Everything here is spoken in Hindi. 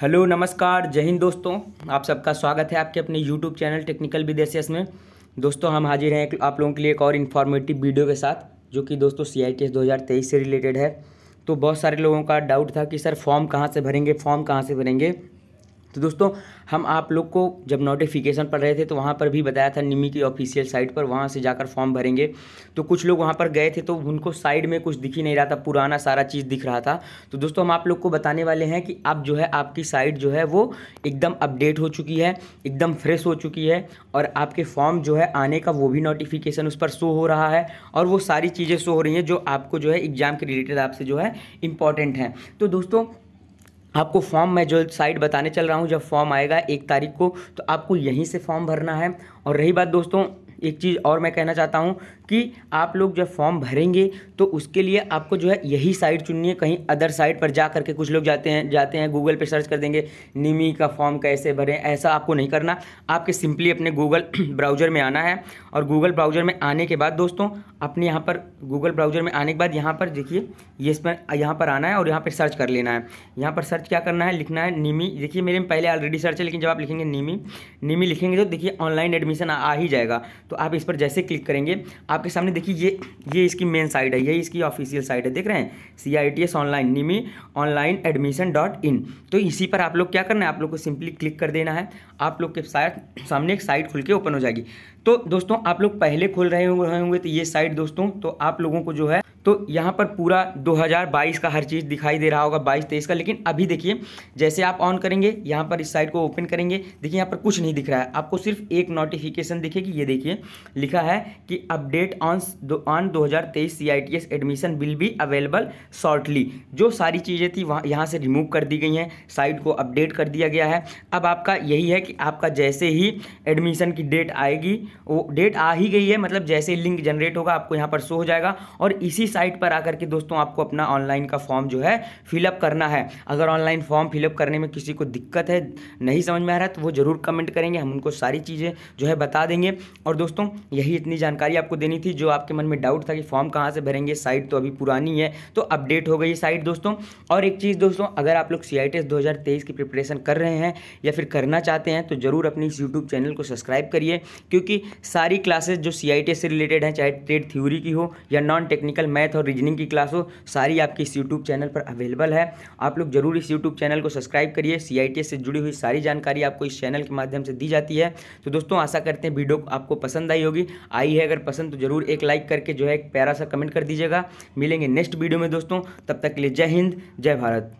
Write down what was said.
हेलो नमस्कार जय हिंद दोस्तों आप सबका स्वागत है आपके अपने यूट्यूब चैनल टेक्निकल विदेशियस में दोस्तों हम हाजिर हैं आप लोगों के लिए एक और इन्फॉर्मेटिव वीडियो के साथ जो कि दोस्तों सी आई टी एस दो हज़ार तेईस से रिलेटेड है तो बहुत सारे लोगों का डाउट था कि सर फॉर्म कहाँ से भरेंगे फॉर्म कहाँ से भरेंगे तो दोस्तों हम आप लोग को जब नोटिफिकेशन पढ़ रहे थे तो वहाँ पर भी बताया था निमी की ऑफिशियल साइट पर वहाँ से जाकर फॉर्म भरेंगे तो कुछ लोग वहाँ पर गए थे तो उनको साइड में कुछ दिख ही नहीं रहा था पुराना सारा चीज़ दिख रहा था तो दोस्तों हम आप लोग को बताने वाले हैं कि अब जो है आपकी साइट जो है वो एकदम अपडेट हो चुकी है एकदम फ्रेश हो चुकी है और आपके फॉर्म जो है आने का वो भी नोटिफिकेशन उस पर शो हो रहा है और वो सारी चीज़ें शो हो रही हैं जो आपको जो है एग्ज़ाम के रिलेटेड आपसे जो है इम्पॉर्टेंट हैं तो दोस्तों आपको फॉर्म मैं जो साइट बताने चल रहा हूँ जब फॉर्म आएगा एक तारीख को तो आपको यहीं से फॉर्म भरना है और रही बात दोस्तों एक चीज़ और मैं कहना चाहता हूँ कि आप लोग जब फॉर्म भरेंगे तो उसके लिए आपको जो है यही साइट चुननी है कहीं अदर साइट पर जा करके कुछ लोग जाते हैं जाते हैं गूगल पर सर्च कर देंगे निमी का फॉर्म कैसे भरें ऐसा आपको नहीं करना आपके सिंपली अपने गूगल ब्राउज़र में आना है और गूगल ब्राउज़र में आने के बाद दोस्तों अपने यहाँ पर गूगल ब्राउज़र में आने के बाद यहाँ पर देखिए ये इस पर यहाँ पर आना है और यहाँ पर सर्च कर लेना है यहाँ पर सर्च क्या करना है लिखना है निमी देखिए मेरे में पहले ऑलरेडी सर्च है लेकिन जब आप लिखेंगे निमी निमी लिखेंगे तो देखिए ऑनलाइन एडमिशन आ ही जाएगा तो आप इस पर जैसे क्लिक करेंगे आपके सामने देखिए ये ये इसकी मेन साइट है ये इसकी ऑफिशियल साइट है देख रहे हैं C I T S online निमी ऑनलाइन एडमिशन डॉट इन तो इसी पर आप लोग क्या करना है आप लोग को सिंपली क्लिक कर देना है आप लोग के साथ सामने एक साइट खुल के ओपन हो जाएगी तो दोस्तों आप लोग पहले खोल रहे होंगे तो ये साइट दोस्तों तो आप लोगों को जो है तो यहाँ पर पूरा 2022 का हर चीज़ दिखाई दे रहा होगा 22 तेईस का लेकिन अभी देखिए जैसे आप ऑन करेंगे यहाँ पर इस साइट को ओपन करेंगे देखिए यहाँ पर कुछ नहीं दिख रहा है आपको सिर्फ एक नोटिफिकेशन दिखेगी ये देखिए लिखा है कि अपडेट ऑन ऑन दो हज़ार तेईस admission will be available shortly जो सारी चीज़ें थी वहाँ यहाँ से रिमूव कर दी गई हैं साइट को अपडेट कर दिया गया है अब आपका यही है कि आपका जैसे ही एडमिशन की डेट आएगी वो डेट आ ही गई है मतलब जैसे लिंक जनरेट होगा आपको यहाँ पर शो हो जाएगा और इसी साइट पर आकर के दोस्तों आपको अपना ऑनलाइन का फॉर्म जो है फिलअप करना है अगर ऑनलाइन फॉर्म फिलअप करने में किसी को दिक्कत है नहीं समझ में आ रहा है तो वो ज़रूर कमेंट करेंगे हम उनको सारी चीज़ें जो है बता देंगे और दोस्तों यही इतनी जानकारी आपको देनी थी जो आपके मन में डाउट था कि फॉर्म कहाँ से भरेंगे साइट तो अभी पुरानी है तो अपडेट हो गई साइट दोस्तों और एक चीज़ दोस्तों अगर आप लोग सी आई की प्रिपरेशन कर रहे हैं या फिर करना चाहते हैं तो ज़रूर अपनी इस यूट्यूब चैनल को सब्सक्राइब करिए क्योंकि सारी क्लासेज जो सी से रिलेटेड हैं चाहे ट्रेड थ्योरी की हो या नॉन टेक्निकल मैथ और रीजनिंग की क्लास हो सारी आपकी इस यूट्यूब चैनल पर अवेलेबल है आप लोग जरूर इस यूट्यूब चैनल को सब्सक्राइब करिए सी से जुड़ी हुई सारी जानकारी आपको इस चैनल के माध्यम से दी जाती है तो दोस्तों आशा करते हैं वीडियो आपको पसंद आई होगी आई है अगर पसंद तो जरूर एक लाइक करके जो है एक प्यारा सा कमेंट कर दीजिएगा मिलेंगे नेक्स्ट वीडियो में दोस्तों तब तक के लिए जय हिंद जय भारत